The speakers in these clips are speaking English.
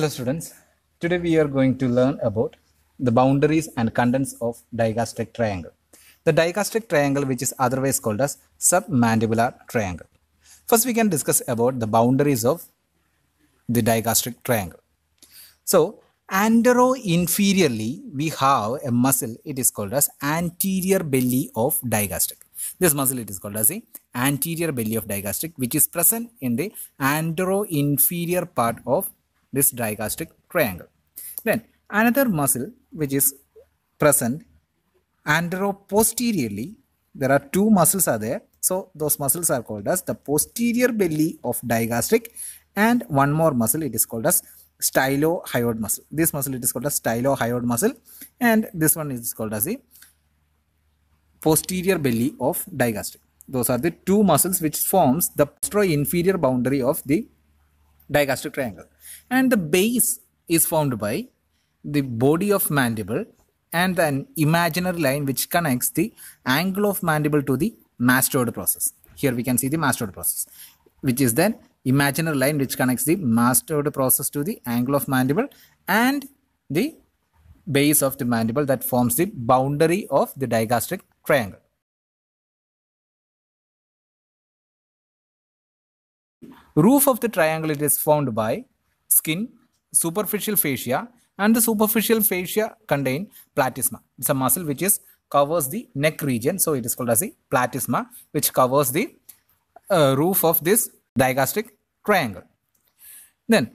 Hello students, today we are going to learn about the boundaries and contents of digastric triangle. The digastric triangle which is otherwise called as submandibular triangle. First we can discuss about the boundaries of the digastric triangle. So antero-inferiorly we have a muscle it is called as anterior belly of digastric. This muscle it is called as the anterior belly of digastric which is present in the antero-inferior part of this digastric triangle. Then another muscle which is present anteroposteriorly, there are two muscles are there. So those muscles are called as the posterior belly of digastric and one more muscle it is called as stylohyoid muscle. This muscle it is called as stylohyoid muscle and this one is called as the posterior belly of digastric. Those are the two muscles which forms the posterior inferior boundary of the digastric triangle. And the base is formed by the body of mandible and an imaginary line which connects the angle of mandible to the mastoid process. Here we can see the mastoid process, which is then imaginary line which connects the mastoid process to the angle of mandible and the base of the mandible that forms the boundary of the digastric triangle. Roof of the triangle it is formed by skin, superficial fascia and the superficial fascia contain platysma. It's a muscle which is covers the neck region. So it is called as the platysma which covers the uh, roof of this digastric triangle. Then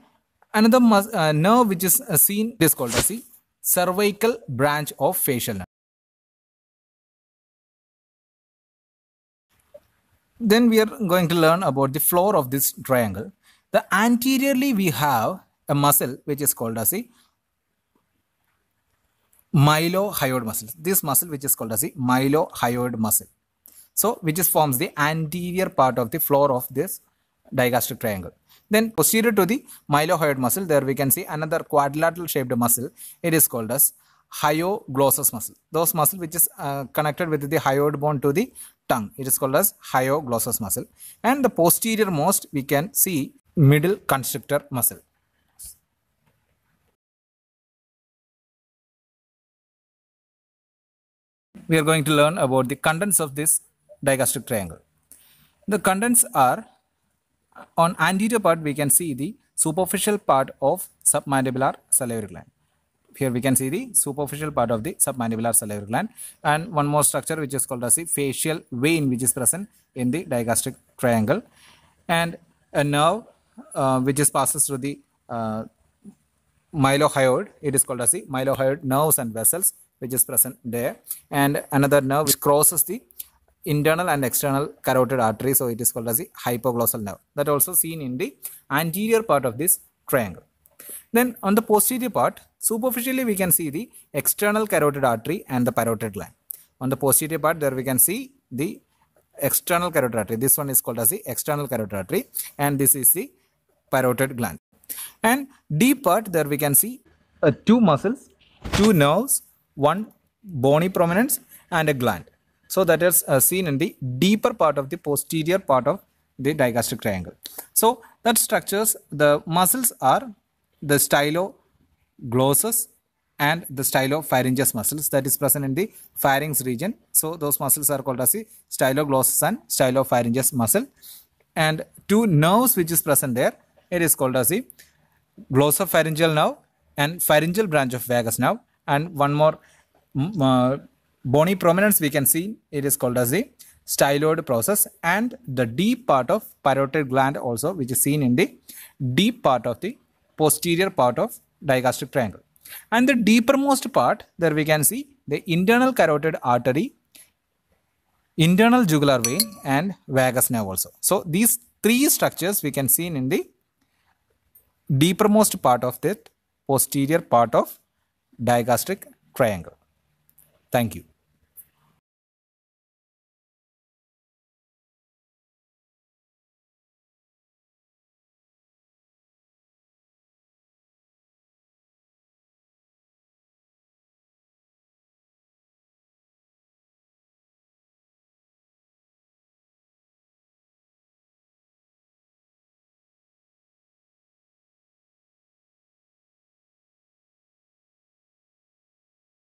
another uh, nerve which is uh, seen is called as the cervical branch of facial nerve. Then we are going to learn about the floor of this triangle. The anteriorly we have a muscle which is called as the mylohyoid muscle. This muscle which is called as the mylohyoid muscle. So which is forms the anterior part of the floor of this digastric triangle. Then posterior to the mylohyoid muscle there we can see another quadrilateral shaped muscle. It is called as hyoglossus muscle. Those muscle which is uh, connected with the hyoid bone to the tongue. It is called as hyoglossus muscle. And the posterior most we can see middle constrictor muscle. We are going to learn about the contents of this digastric triangle. The contents are on anterior part we can see the superficial part of submandibular salivary gland. Here we can see the superficial part of the submandibular salivary gland and one more structure which is called as the facial vein which is present in the digastric triangle and a uh, nerve uh, which is passes through the uh, mylohyoid. It is called as the mylohyoid nerves and vessels which is present there and another nerve which crosses the internal and external carotid artery so it is called as the hypoglossal nerve that also seen in the anterior part of this triangle then on the posterior part, superficially we can see the external carotid artery and the parotid gland. On the posterior part, there we can see the external carotid artery. This one is called as the external carotid artery and this is the parotid gland. And deep part, there we can see uh, two muscles, two nerves, one bony prominence and a gland. So that is uh, seen in the deeper part of the posterior part of the digastric triangle. So that structures, the muscles are the stylo glossus and the stylopharyngeus muscles that is present in the pharynx region. So those muscles are called as the stylo glossus and stylopharyngeus muscle. And two nerves which is present there, it is called as the glossopharyngeal nerve and pharyngeal branch of vagus nerve. And one more mm, uh, bony prominence we can see, it is called as the styloid process and the deep part of parotid gland also which is seen in the deep part of the posterior part of digastric triangle. And the deepermost part, there we can see the internal carotid artery, internal jugular vein and vagus nerve also. So these three structures we can see in the deepermost part of the posterior part of digastric triangle. Thank you.